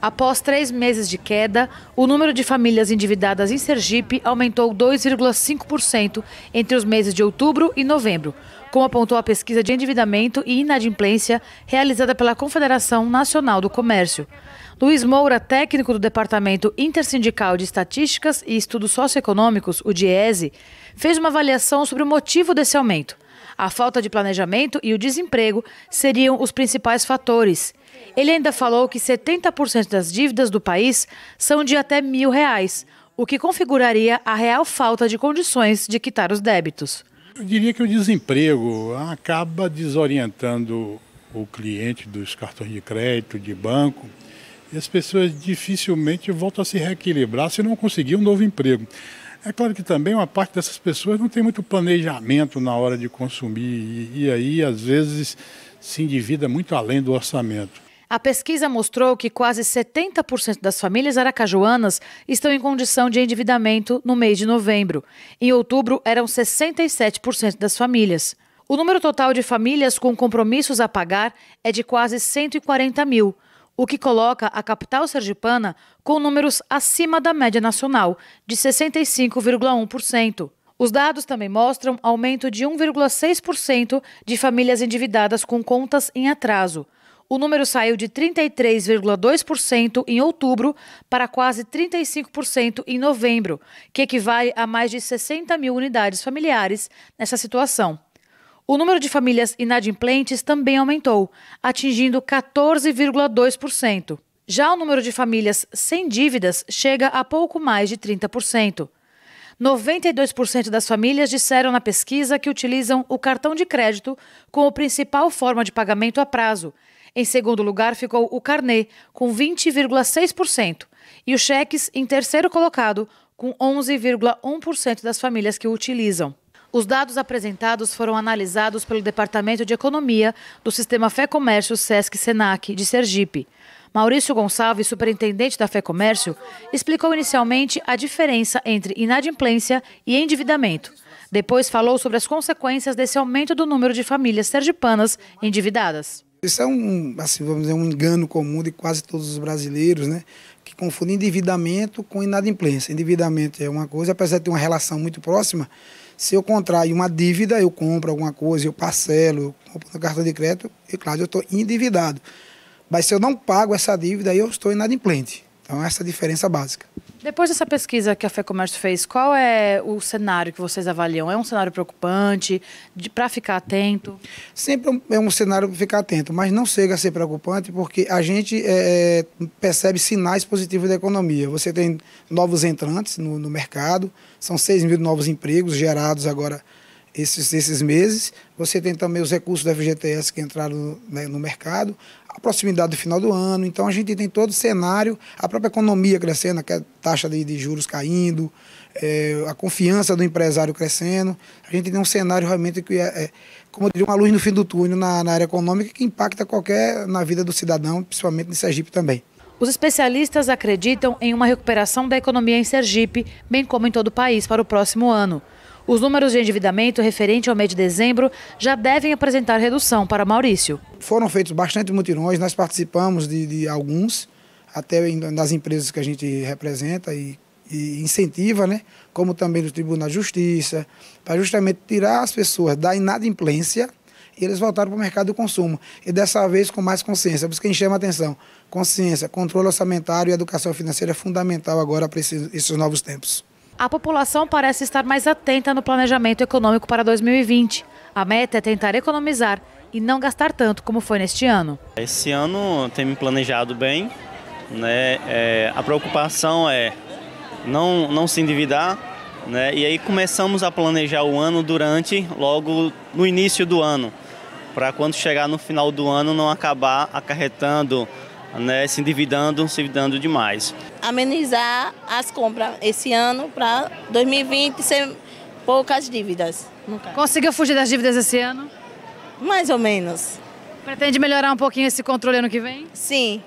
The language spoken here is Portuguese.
Após três meses de queda, o número de famílias endividadas em Sergipe aumentou 2,5% entre os meses de outubro e novembro, como apontou a pesquisa de endividamento e inadimplência realizada pela Confederação Nacional do Comércio. Luiz Moura, técnico do Departamento Intersindical de Estatísticas e Estudos Socioeconômicos, o DIESE, fez uma avaliação sobre o motivo desse aumento. A falta de planejamento e o desemprego seriam os principais fatores. Ele ainda falou que 70% das dívidas do país são de até mil reais, o que configuraria a real falta de condições de quitar os débitos. Eu diria que o desemprego acaba desorientando o cliente dos cartões de crédito, de banco, e as pessoas dificilmente voltam a se reequilibrar se não conseguir um novo emprego. É claro que também uma parte dessas pessoas não tem muito planejamento na hora de consumir e, e aí, às vezes, se endivida muito além do orçamento. A pesquisa mostrou que quase 70% das famílias aracajuanas estão em condição de endividamento no mês de novembro. Em outubro, eram 67% das famílias. O número total de famílias com compromissos a pagar é de quase 140 mil, o que coloca a capital sergipana com números acima da média nacional, de 65,1%. Os dados também mostram aumento de 1,6% de famílias endividadas com contas em atraso. O número saiu de 33,2% em outubro para quase 35% em novembro, que equivale a mais de 60 mil unidades familiares nessa situação. O número de famílias inadimplentes também aumentou, atingindo 14,2%. Já o número de famílias sem dívidas chega a pouco mais de 30%. 92% das famílias disseram na pesquisa que utilizam o cartão de crédito como principal forma de pagamento a prazo. Em segundo lugar ficou o carnê, com 20,6%, e os cheques em terceiro colocado, com 11,1% das famílias que o utilizam. Os dados apresentados foram analisados pelo Departamento de Economia do Sistema Fé Comércio Sesc Senac de Sergipe. Maurício Gonçalves, superintendente da Fé Comércio, explicou inicialmente a diferença entre inadimplência e endividamento. Depois falou sobre as consequências desse aumento do número de famílias sergipanas endividadas. Isso é um, assim, vamos dizer, um engano comum de quase todos os brasileiros, né? Que confunde endividamento com inadimplência. Endividamento é uma coisa, apesar de ter uma relação muito próxima, se eu contrair uma dívida, eu compro alguma coisa, eu parcelo, eu compro na carta de crédito, e claro, eu estou endividado. Mas se eu não pago essa dívida, eu estou inadimplente. Então, essa é a diferença básica. Depois dessa pesquisa que a Comércio fez, qual é o cenário que vocês avaliam? É um cenário preocupante, para ficar atento? Sempre é um cenário para ficar atento, mas não chega a ser preocupante porque a gente é, é, percebe sinais positivos da economia. Você tem novos entrantes no, no mercado, são 6 mil novos empregos gerados agora esses, esses meses. Você tem também os recursos da FGTS que entraram no, né, no mercado a proximidade do final do ano. Então a gente tem todo o cenário, a própria economia crescendo, a é taxa de, de juros caindo, é, a confiança do empresário crescendo. A gente tem um cenário realmente que é, é como eu diria, uma luz no fim do túnel na, na área econômica que impacta qualquer na vida do cidadão, principalmente em Sergipe também. Os especialistas acreditam em uma recuperação da economia em Sergipe, bem como em todo o país, para o próximo ano. Os números de endividamento referente ao mês de dezembro já devem apresentar redução para Maurício. Foram feitos bastante mutirões, nós participamos de, de alguns, até nas empresas que a gente representa e, e incentiva, né? como também do Tribunal de Justiça, para justamente tirar as pessoas da inadimplência e eles voltaram para o mercado do consumo. E dessa vez com mais consciência. Por isso que a gente chama a atenção. Consciência, controle orçamentário e educação financeira é fundamental agora para esses, esses novos tempos. A população parece estar mais atenta no planejamento econômico para 2020. A meta é tentar economizar e não gastar tanto como foi neste ano. Esse ano tem me planejado bem. Né? É, a preocupação é não, não se endividar. Né? E aí começamos a planejar o ano durante, logo no início do ano, para quando chegar no final do ano não acabar acarretando né, se endividando, se endividando demais. Amenizar as compras esse ano para 2020 sem poucas dívidas. Conseguiu fugir das dívidas esse ano? Mais ou menos. Pretende melhorar um pouquinho esse controle ano que vem? Sim.